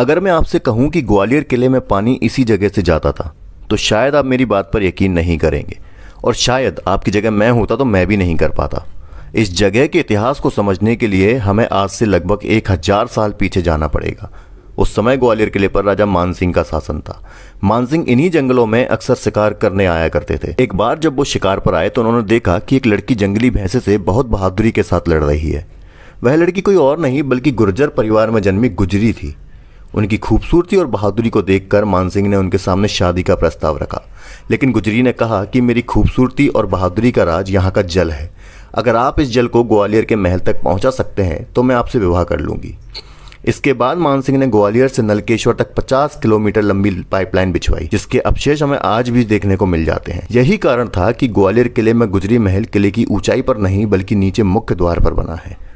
अगर मैं आपसे कहूं कि ग्वालियर किले में पानी इसी जगह से जाता था तो शायद आप मेरी बात पर यकीन नहीं करेंगे और शायद आपकी जगह मैं होता तो मैं भी नहीं कर पाता इस जगह के इतिहास को समझने के लिए हमें आज से लगभग एक हजार साल पीछे जाना पड़ेगा उस समय ग्वालियर किले पर राजा मानसिंह का शासन था मानसिंह इन्हीं जंगलों में अक्सर शिकार करने आया करते थे एक बार जब वो शिकार पर आए तो उन्होंने देखा कि एक लड़की जंगली भैंसे से बहुत बहादुरी के साथ लड़ रही है वह लड़की कोई और नहीं बल्कि गुर्जर परिवार में जन्मी गुजरी थी उनकी खूबसूरती और बहादुरी को देखकर मानसिंह ने उनके सामने शादी का प्रस्ताव रखा लेकिन गुजरी ने कहा कि मेरी खूबसूरती और बहादुरी का राज यहाँ का जल है अगर आप इस जल को ग्वालियर के महल तक पहुँचा सकते हैं तो मैं आपसे विवाह कर लूँगी इसके बाद मानसिंह ने ग्वालियर से नलकेश्वर तक 50 किलोमीटर लंबी पाइपलाइन बिछवाई जिसके अवशेष हमें आज भी देखने को मिल जाते हैं यही कारण था कि ग्वालियर किले में गुजरी महल किले की ऊंचाई पर नहीं बल्कि नीचे मुख्य द्वार पर बना है